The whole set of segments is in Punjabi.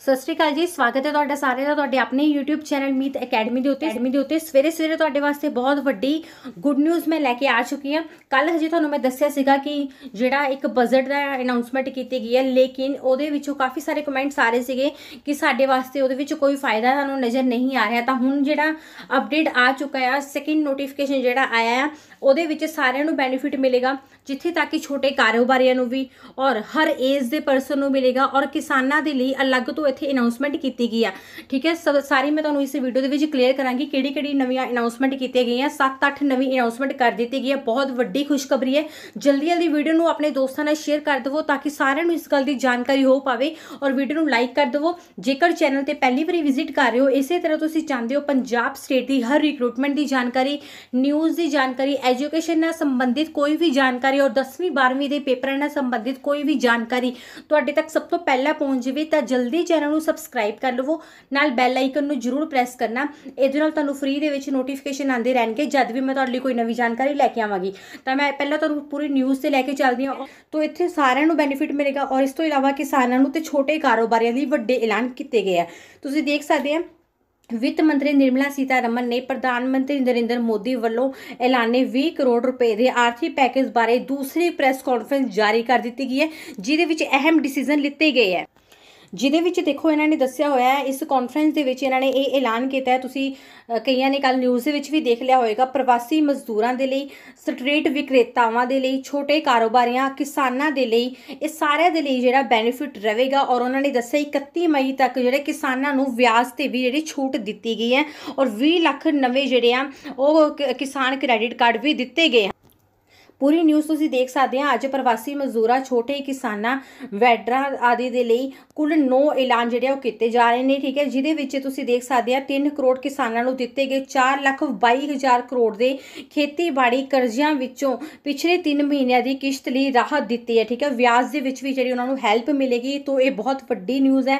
ਸਤਿ ਸ਼੍ਰੀ ਅਕਾਲ ਜੀ ਸਵਾਗਤ ਹੈ ਤੁਹਾਡਾ ਸਾਰਿਆਂ ਦਾ ਤੁਹਾਡੇ ਆਪਣੇ YouTube ਚੈਨਲ ਮੀਤ ਅਕੈਡਮੀ ਦੇ ਉੱਤੇ ਅਕੈਡਮੀ ਦੇ ਉੱਤੇ ਸਵੇਰੇ ਸਵੇਰੇ ਤੁਹਾਡੇ ਵਾਸਤੇ ਬਹੁਤ ਵੱਡੀ ਗੁੱਡ ਨਿਊਜ਼ ਮੈਂ ਲੈ ਕੇ ਆ ਚੁੱਕੀ ਹਾਂ ਕੱਲ ਹਜੇ ਤੁਹਾਨੂੰ ਮੈਂ ਦੱਸਿਆ ਸੀਗਾ ਕਿ ਜਿਹੜਾ ਇੱਕ ਬਜਟ ਦਾ ਅਨਾਉਂਸਮੈਂਟ ਕੀਤੀ ਗਈ ਹੈ ਲੇਕਿਨ ਉਹਦੇ ਵਿੱਚੋਂ ਕਾਫੀ ਸਾਰੇ ਕਮੈਂਟਸ ਆ ਰਹੇ ਸੀਗੇ ਕਿ ਸਾਡੇ ਵਾਸਤੇ ਉਹਦੇ ਵਿੱਚ ਕੋਈ ਫਾਇਦਾ ਸਾਨੂੰ ਨਜ਼ਰ ਨਹੀਂ ਆ ਰਿਹਾ ਤਾਂ ਹੁਣ ਜਿਹੜਾ ਅਪਡੇਟ ਆ ਚੁੱਕਾ ਹੈ ਸੈਕਿੰਡ ਨੋਟੀਫਿਕੇਸ਼ਨ ਜਿਹੜਾ ਆਇਆ ਹੈ ਉਹਦੇ ਵਿੱਚ ਸਾਰਿਆਂ ਨੂੰ ਬੈਨੀਫਿਟ ਮਿਲੇਗਾ ਜਿੱਥੇ ਤੱਕ ਕਿ ਛੋਟੇ ਕਾਰੋਬਾਰੀਆਂ ਨੂੰ ਵੀ ਔਰ ਹਰ ਏਜ ਦੇ ਪਰਸਨ ਨੂੰ ਮਿਲੇਗਾ ਔਰ ਕਿਸਾਨਾਂ ਦੇ ਲਈ ਅਲੱਗ ਤੋਂ ਇੱਥੇ ਅਨਾਉਂਸਮੈਂਟ ਕੀਤੀ ਗਈ ਆ ਠੀਕ ਹੈ ਸਾਰੀ ਮੈਂ ਤੁਹਾਨੂੰ ਇਸ ਵੀਡੀਓ ਦੇ ਵਿੱਚ ਕਲੀਅਰ ਕਰਾਂਗੀ ਕਿਹੜੀ ਕਿਹੜੀ ਨਵੀਆਂ ਅਨਾਉਂਸਮੈਂਟ ਕੀਤੀਆਂ ਗਈਆਂ 7-8 ਨਵੀਂ ਅਨਾਉਂਸਮੈਂਟ ਕਰ ਦਿੱਤੀ ਗਈ ਹੈ ਬਹੁਤ ਵੱਡੀ ਖੁਸ਼ਖਬਰੀ ਹੈ ਜਲਦੀ ਜਲਦੀ ਵੀਡੀਓ ਨੂੰ ਆਪਣੇ ਦੋਸਤਾਂ ਨਾਲ ਸ਼ੇਅਰ ਕਰ ਦਿਵੋ ਤਾਂ ਕਿ ਸਾਰਿਆਂ ਨੂੰ ਇਸ ਗੱਲ ਦੀ ਜਾਣਕਾਰੀ ਹੋ ਪਾਵੇ ਔਰ ਵੀਡੀਓ ਨੂੰ ਲਾਈਕ ਕਰ ਦਿਵੋ ਜੇਕਰ ਚੈਨਲ ਤੇ ਪਹਿਲੀ ਵਾਰੀ ਵਿਜ਼ਿਟ ਕਰ ਰਹੇ ਹੋ ਇਸੇ ਤਰ੍ਹਾਂ ਤੁਸੀਂ ਚਾਹੁੰਦੇ ਹੋ ਪੰਜਾਬ ਸਟੇਟ ਦੀ ਹਰ ਰਿਕਰੂਟਮੈਂਟ ਦੀ ਜਾਣਕਾਰੀ ਨਿਊਜ਼ ਦੀ ਜਾਣਕਾਰੀ ਐਜੂਕੇਸ਼ਨ ਨਾਲ ਸੰਬੰਧਿਤ ਕੋਈ ਵੀ ਜਾਣਕਾਰੀ ਔਰ 10ਵੀਂ 12ਵੀਂ ਦੇ ਪੇਪਰਾਂ ਨਾਲ ਸੰਬੰਧਿਤ ਕੋਈ ਵੀ ਜਾਣਕਾਰੀ ਤੁਹਾਡੇ ਤੱਕ ਸਭ ਤੋਂ ਪਹਿਲਾਂ ਪਹੁੰਚ ਜਵੇ ਤਾਂ ਜਲਦੀ ਚੈਨਲ ਨੂੰ ਸਬਸਕ੍ਰਾਈਬ ਕਰ ਲਵੋ ਨਾਲ ਬੈਲ ਆਈਕਨ ਨੂੰ ਜ਼ਰੂਰ ਪ੍ਰੈਸ ਕਰਨਾ ਇਹਦੇ ਨਾਲ ਤੁਹਾਨੂੰ ਫ੍ਰੀ ਦੇ ਵਿੱਚ ਨੋਟੀਫਿਕੇਸ਼ਨ ਆਉਂਦੇ ਰਹਿਣਗੇ ਜਦ ਵੀ ਮੈਂ ਤੁਹਾਡੇ ਲਈ ਕੋਈ ਨਵੀਂ ਜਾਣਕਾਰੀ ਲੈ ਕੇ ਆਵਾਂਗੀ ਤਾਂ ਮੈਂ ਪਹਿਲਾਂ ਤੁਹਾਨੂੰ ਪੂਰੀ ਨਿਊਜ਼ ਤੇ ਲੈ ਕੇ ਚੱਲਦੀ ਹਾਂ ਤੋਂ ਇੱਥੇ ਸਾਰਿਆਂ ਨੂੰ ਬੈਨੀਫਿਟ ਮਿਲੇਗਾ ਔਰ ਇਸ ਤੋਂ ਇਲਾਵਾ ਕਿਸਾਨਾਂ ਨੂੰ ਤੇ ਛੋਟੇ ਕਾਰੋਬਾਰੀਆਂ ਲਈ ਵੱਡੇ ਐਲਾਨ ਕੀਤੇ ਗਏ ਆ ਤੁਸੀਂ ਦੇਖ ਸਕਦੇ ਆ ਵਿੱਤ ਮੰਤਰੀ ਨਿਰਮਲਾ ਸੀਤਾਰਮਨ ਨੇ ਪ੍ਰਧਾਨ ਮੰਤਰੀ ਨਰਿੰਦਰ ਮੋਦੀ ਵੱਲੋਂ ਐਲਾਨੇ 20 ਕਰੋੜ ਰੁਪਏ ਦੇ ਆਰਥਿਕ ਪੈਕੇਜ ਬਾਰੇ ਦੂਸਰੀ ਪ੍ਰੈਸ ਕਾਨਫਰੰਸ ਜਾਰੀ ਕਰ ਦਿੱਤੀ ਗਈ ਹੈ ਜਿਹਦੇ ਵਿੱਚ ਅਹਿਮ ਡਿਸੀਜਨ ਲਿੱਤੇ ਗਏ ਹੈ ਜਿਹਦੇ ਵਿੱਚ ਦੇਖੋ ਇਹਨਾਂ ਨੇ ਦੱਸਿਆ ਹੋਇਆ ਹੈ ਇਸ ਕਾਨਫਰੰਸ ਦੇ ਵਿੱਚ ਇਹਨਾਂ ਨੇ ਇਹ ਐਲਾਨ ਕੀਤਾ ਹੈ ਤੁਸੀਂ ਕਈਆਂ ਨੇ ਕੱਲ ਨਿਊਜ਼ ਦੇ ਵਿੱਚ ਵੀ ਦੇਖ ਲਿਆ ਹੋਵੇਗਾ ਪ੍ਰਵਾਸੀ ਮਜ਼ਦੂਰਾਂ ਦੇ ਲਈ ਸਟਰੀਟ ਵਿਕਰੇਤਾਵਾਂ ਦੇ ਲਈ ਛੋਟੇ ਕਾਰੋਬਾਰੀਆਂ ਕਿਸਾਨਾਂ ਦੇ ਲਈ ਇਹ ਸਾਰਿਆਂ ਦੇ ਲਈ ਜਿਹੜਾ ਬੈਨੀਫਿਟ ਰਹੇਗਾ ਔਰ ਉਹਨਾਂ ਨੇ ਦੱਸਿਆ 31 ਮਈ ਤੱਕ ਜਿਹੜੇ ਕਿਸਾਨਾਂ ਨੂੰ ਵਿਆਜ ਤੇ ਵੀ ਜਿਹੜੀ ਛੂਟ ਦਿੱਤੀ ਗਈ ਹੈ ਔਰ 20 ਲੱਖ ਨਵੇਂ ਜਿਹੜੇ ਆ ਉਹ ਕਿਸਾਨ ਕ੍ਰੈਡਿਟ ਕਾਰਡ ਵੀ ਦਿੱਤੇ ਗਏ ਪੂਰੀ ਨਿਊਜ਼ ਤੁਸੀਂ ਦੇਖ ਸਕਦੇ ਆ ਅੱਜ ਪ੍ਰਵਾਸੀ ਮਜ਼ਦੂਰਾਂ ਛੋਟੇ ਕਿਸਾਨਾਂ ਵੈਡਰਾਂ ਆਦਿ ਦੇ ਲਈ ਕੁੱਲ 9 ਐਲਾਨ ਜਿਹੜੇ ਉਹ ਕੀਤੇ ਜਾ ਰਹੇ ਨੇ ਠੀਕ ਹੈ ਜਿਹਦੇ ਵਿੱਚ ਤੁਸੀਂ ਦੇਖ ਸਕਦੇ ਆ 3 ਕਰੋੜ ਕਿਸਾਨਾਂ ਨੂੰ ਦਿੱਤੇ ਗਏ 4 ਲੱਖ 22000 ਕਰੋੜ ਦੇ ਖੇਤੀਬਾੜੀ ਕਰਜ਼ਿਆਂ ਵਿੱਚੋਂ ਪਿਛਲੇ 3 ਮਹੀਨਿਆਂ ਦੀ ਕਿਸ਼ਤ ਲਈ ਰਾਹਤ ਦਿੱਤੀ ਹੈ ਠੀਕ ਹੈ ਵਿਆਜ ਦੇ ਵਿੱਚ ਵੀ ਜਿਹੜੀ ਉਹਨਾਂ ਨੂੰ ਹੈਲਪ ਮਿਲੇਗੀ ਤੋਂ ਇਹ ਬਹੁਤ ਵੱਡੀ ਨਿਊਜ਼ ਹੈ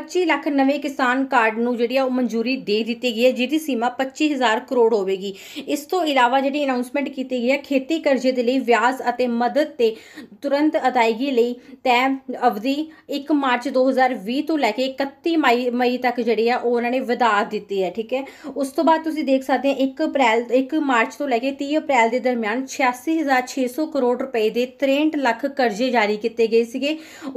25 ਲੱਖ ਨਵੇਂ ਕਿਸਾਨ ਕਾਰਡ ਨੂੰ ਜਿਹੜੀ ਆ ਉਹ ਮਨਜ਼ੂਰੀ ਦੇ ਦਿੱਤੀ ਗਈ ਹੈ ਜਿਹਦੀ ਸੀਮਾ 25000 ਕਰੋੜ ਹੋਵੇਗੀ ਇਸ ਤੋਂ ਇਲਾਵਾ ਜਿਹੜੀ ਅਨਾਉਂਸਮੈਂਟ ਕੀਤੀ ਗਈ ਹੈ ਖੇਤੀ ਕਰਜ਼ੇ ਲਈ ਵਿਆਜ ਅਤੇ ਮਦਦ ਤੇ ਤੁਰੰਤ ਅਦਾਇਗੀ ਲਈ ਤੈ ਅਵਧੀ 1 ਮਾਰਚ 2020 ਤੋਂ ਲੈ ਕੇ 31 ਮਈ ਮਈ ਤੱਕ ਜਿਹੜੀ ਆ ਉਹਨਾਂ ਨੇ ਵਧਾ ਦਿੱਤੀ ਹੈ ਠੀਕ ਹੈ ਉਸ ਤੋਂ ਬਾਅਦ ਤੁਸੀਂ ਦੇਖ ਸਕਦੇ ਹੋ 1 ਅਪ੍ਰੈਲ 1 ਮਾਰਚ ਤੋਂ ਲੈ ਕੇ 30 ਅਪ੍ਰੈਲ ਦੇ ਦਰਮਿਆਨ 86600 ਕਰੋੜ ਰੁਪਏ ਦੇ 63 ਲੱਖ ਕਰਜ਼ੇ ਜਾਰੀ ਕੀਤੇ ਗਏ ਸੀਗੇ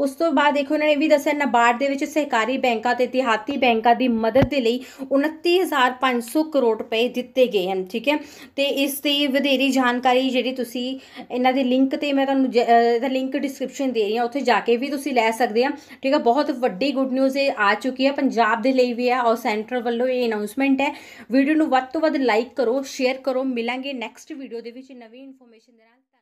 ਉਸ ਤੋਂ ਬਾਅਦ ਦੇਖੋ ਉਹਨਾਂ ਨੇ ਵੀ ਦੱਸਿਆ ਨਬਾਰਡ ਦੇ ਵਿੱਚ ਸਹਿਕਾਰੀ ਬੈਂਕਾਂ ਤੇ ਇਤਿਹਾਤੀ ਬੈਂਕਾਂ ਦੀ ਮਦਦ ਦੇ ਲਈ 29500 ਕਰੋੜ ਰੁਪਏ ਦਿੱਤੇ ਗਏ ਹਨ ਠੀਕ ਹੈ ਤੇ ਇਸ ਦੀ ਵਧੇਰੀ ਜਾਣਕਾਰੀ ਜਿਹੜੀ ਤੁਸੀਂ ਤੁਸੀਂ ਇਹਨਾਂ ਦੇ ਲਿੰਕ ਤੇ ਮੈਂ ਤੁਹਾਨੂੰ ਇਹਦਾ ਲਿੰਕ ਡਿਸਕ੍ਰਿਪਸ਼ਨ ਦੇ ਰਹੀ ਹਾਂ ਉੱਥੇ ਜਾ ਕੇ ਵੀ ਤੁਸੀਂ ਲੈ ਸਕਦੇ ਆ ਠੀਕ ਆ ਬਹੁਤ ਵੱਡੀ ਗੁੱਡ ਨਿਊਜ਼ ਇਹ ਆ ਚੁੱਕੀ ਆ ਪੰਜਾਬ ਦੇ ਲਈ ਵੀ ਆ ਔਰ ਸੈਂਟਰ ਵੱਲੋਂ ਇਹ ਅਨਾਉਂਸਮੈਂਟ ਹੈ ਵੀਡੀਓ ਨੂੰ ਵੱਧ ਤੋਂ ਵੱਧ ਲਾਈਕ ਕਰੋ ਸ਼ੇਅਰ ਕਰੋ ਮਿਲਾਂਗੇ ਨੈਕਸਟ ਵੀਡੀਓ ਦੇ ਵਿੱਚ ਨਵੀਂ ਇਨਫੋਰਮੇਸ਼ਨ ਦੇ ਨਾਲ